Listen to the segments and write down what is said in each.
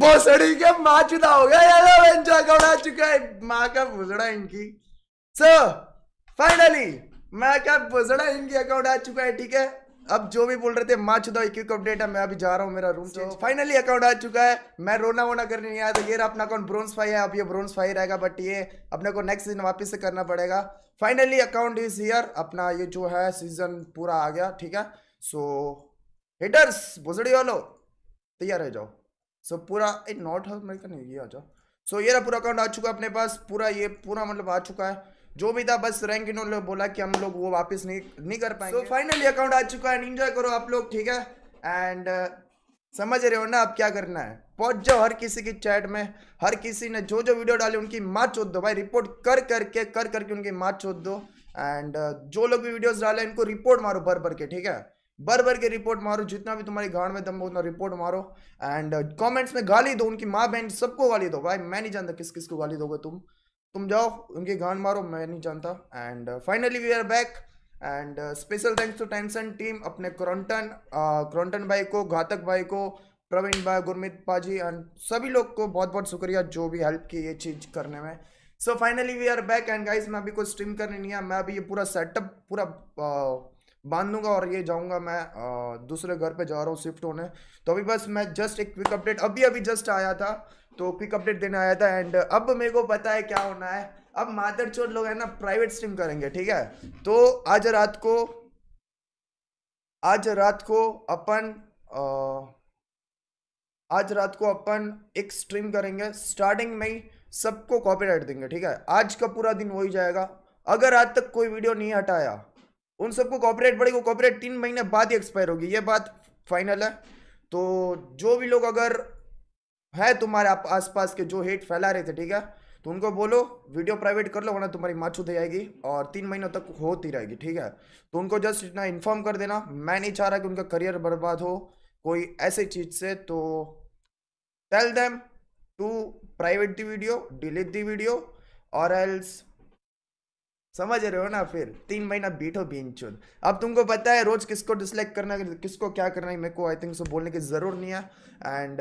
भोसड़ी के माँ चुदा हो गया यार एंजॉय कर कौड़ा चुका है माँ का भुजड़ा इनकी सो so, फाइनली माँ का भुजड़ा इनकी अकाउंट आ चुका है ठीक है अब जो भी बोल रहे थे माँ चुदा क्विक अपडेट है मैं अभी जा रहा हूँ मेरा रूम तो फाइनली अकाउंट आ चुका है मैं रोना वोना करने नहीं आया था तो ये अपना अकाउंट ब्रोन्स फाई है अब ये ब्रोन्स फाई रहेगा बट ये अपने को नेक्स्ट सीजन वापस से करना पड़ेगा फाइनली अकाउंट इज हियर अपना ये जो है सीजन पूरा आ गया ठीक है सो हिटर्स भुजड़ी वालो तैयार रह जाओ सो so, पूरा ए नॉर्थ अमेरिका नहीं ये आ जाओ सो so, ये रहा पूरा अकाउंट आ चुका अपने पास पूरा ये पूरा मतलब आ चुका है जो भी था बस रैंक इन्होंने बोला कि हम लोग वो वापस नहीं नहीं कर पाएंगे तो फाइनली अकाउंट आ चुका है एंजॉय करो आप लोग ठीक है एंड uh, समझ रहे हो ना अब क्या करना है पहुंच जाओ हर किसी की चैट में हर किसी ने जो जो वीडियो डाले उनकी माँ चोद दो भाई रिपोर्ट कर करके कर करके उनकी माँ चोद दो एंड uh, जो लोग भी वीडियोज डाले इनको रिपोर्ट मारो भर भर के ठीक है भर भर के रिपोर्ट मारो जितना भी तुम्हारी गांड में दम हो उतना रिपोर्ट मारो एंड कमेंट्स uh, में गाली दो उनकी माँ बहन सबको गाली दो भाई मैं नहीं जानता किस किस को गाली दोगे तुम तुम जाओ उनकी गांड मारो मैं नहीं जानता and finally we are back and special thanks to tension team अपने क्रॉन्टन क्रॉन्टन uh, भाई को घातक भाई को प्रवीण भाई गुरमित पाजी एंड सभी लोग को बहुत बहुत शुक्रिया जो भी हेल्प की ये चीज़ करने में so finally we are back and guys मैं अभी कोई स्ट्रीम करने नहीं है मैं अभी ये पूरा सेटअप पूरा uh, बांध दूंगा और ये जाऊंगा मैं आ, दूसरे घर पे जा रहा हूँ शिफ्ट होने तो अभी बस मैं जस्ट एक क्विक अपडेट अभी अभी जस्ट आया था तो क्विक अपडेट देने आया था एंड अब मेरे को पता है क्या होना है अब मादर चोट लोग है ना प्राइवेट स्ट्रीम करेंगे ठीक है तो आज रात को आज रात को अपन आ, आज रात को अपन एक स्ट्रीम करेंगे स्टार्टिंग में ही सबको कॉपी देंगे ठीक है आज का पूरा दिन वही जाएगा अगर आज तक कोई वीडियो नहीं हटाया उन सबको कॉपरेट पड़ेगी कॉपरेट तीन महीने बाद ही एक्सपायर होगी ये बात फाइनल है तो जो भी लोग अगर है तुम्हारे आसपास के जो हेट फैला रहे थे ठीक है तो उनको बोलो वीडियो प्राइवेट कर लो वरना तुम्हारी माछू दे जाएगी और तीन महीनों तक होती रहेगी ठीक है तो उनको जस्ट इतना इन्फॉर्म कर देना मैं नहीं चाह रहा कि उनका करियर बर्बाद हो कोई ऐसी चीज़ से तो tell them to private the video delete the video और एल्स समझ रहे हो ना फिर तीन महीना बीठो बीन चुन अब तुमको पता है रोज किसको डिसलाइक करना किसको क्या करना है मेरे को आई थिंक सो बोलने की जरूर नहीं है एंड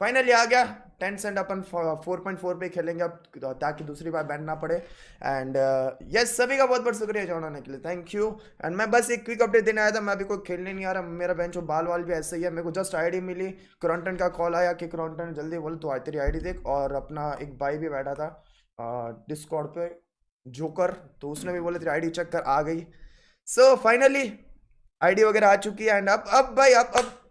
फाइनली uh, आ गया टेंट सेंट अपन फोर पॉइंट फोर पे खेलेंगे अब ताकि दूसरी बार बैठना पड़े एंड यस uh, yes, सभी का बहुत बहुत शुक्रिया ज्वाइन होने के लिए थैंक यू एंड मैं बस एक क्विक अपडेट देने आया था मैं अभी कोई खेलने नहीं आ रहा मेरा बेंच बाल वाल भी ऐसे ही है मेरे को जस्ट आईडी मिली क्रॉन्टन का कॉल आया कि क्रॉन्टन जल्दी बोल तो आई तेरी आई देख और अपना एक भाई भी बैठा था डिस्कॉर्ड uh, पे जोकर तो उसने भी हम्म। बोले तेरी आईडी चेक कर आ गई सो फाइनली आईडी वगैरह आ चुकी है एंड अब अब भाई अब अब